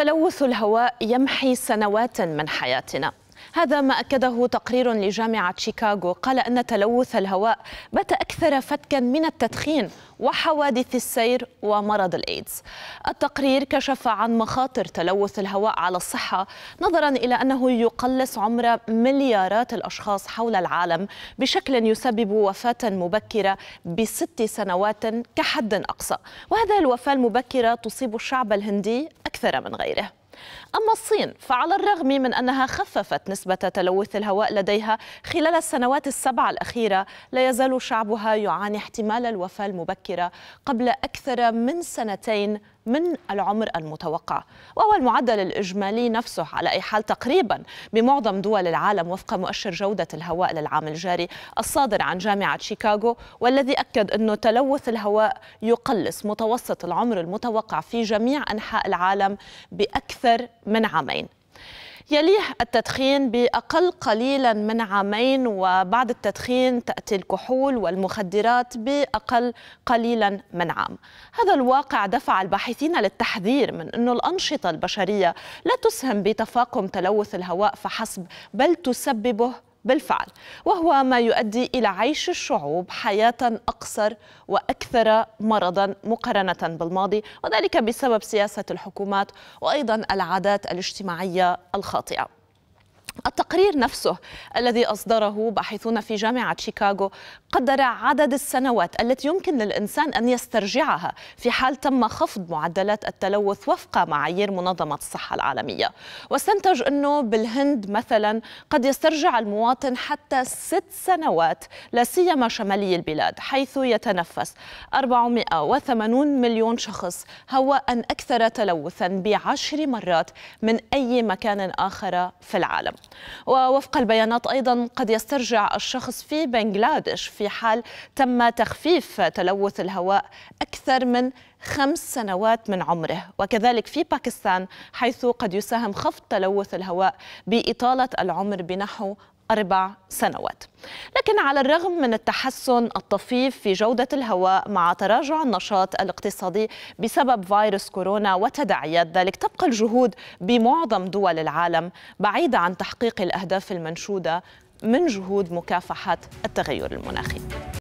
تلوث الهواء يمحي سنوات من حياتنا هذا ما أكده تقرير لجامعة شيكاغو قال أن تلوث الهواء بات أكثر فتكا من التدخين وحوادث السير ومرض الإيدز التقرير كشف عن مخاطر تلوث الهواء على الصحة نظرا إلى أنه يقلص عمر مليارات الأشخاص حول العالم بشكل يسبب وفاة مبكرة بست سنوات كحد أقصى وهذا الوفاة المبكرة تصيب الشعب الهندي أكثر من غيره أما الصين فعلى الرغم من أنها خففت نسبة تلوث الهواء لديها خلال السنوات السبع الأخيرة لا يزال شعبها يعاني احتمال الوفاة المبكرة قبل أكثر من سنتين من العمر المتوقع وهو المعدل الإجمالي نفسه على أي حال تقريبا بمعظم دول العالم وفق مؤشر جودة الهواء للعام الجاري الصادر عن جامعة شيكاغو والذي أكد أن تلوث الهواء يقلص متوسط العمر المتوقع في جميع أنحاء العالم بأكثر من عامين يليه التدخين بأقل قليلا من عامين وبعد التدخين تأتي الكحول والمخدرات بأقل قليلا من عام هذا الواقع دفع الباحثين للتحذير من أن الأنشطة البشرية لا تسهم بتفاقم تلوث الهواء فحسب بل تسببه بالفعل وهو ما يؤدي الى عيش الشعوب حياه اقصر واكثر مرضا مقارنه بالماضي وذلك بسبب سياسه الحكومات وايضا العادات الاجتماعيه الخاطئه التقرير نفسه الذي أصدره باحثون في جامعة شيكاغو قدر عدد السنوات التي يمكن للإنسان أن يسترجعها في حال تم خفض معدلات التلوث وفق معايير منظمة الصحة العالمية واستنتج أنه بالهند مثلا قد يسترجع المواطن حتى ست سنوات لا سيما شمالي البلاد حيث يتنفس 480 مليون شخص هواء أكثر تلوثا بعشر مرات من أي مكان آخر في العالم ووفق البيانات أيضا قد يسترجع الشخص في بنغلاديش في حال تم تخفيف تلوث الهواء أكثر من خمس سنوات من عمره وكذلك في باكستان حيث قد يساهم خفض تلوث الهواء بإطالة العمر بنحو أربع سنوات لكن على الرغم من التحسن الطفيف في جودة الهواء مع تراجع النشاط الاقتصادي بسبب فيروس كورونا وتداعيات ذلك تبقى الجهود بمعظم دول العالم بعيدة عن تحقيق الأهداف المنشودة من جهود مكافحة التغير المناخي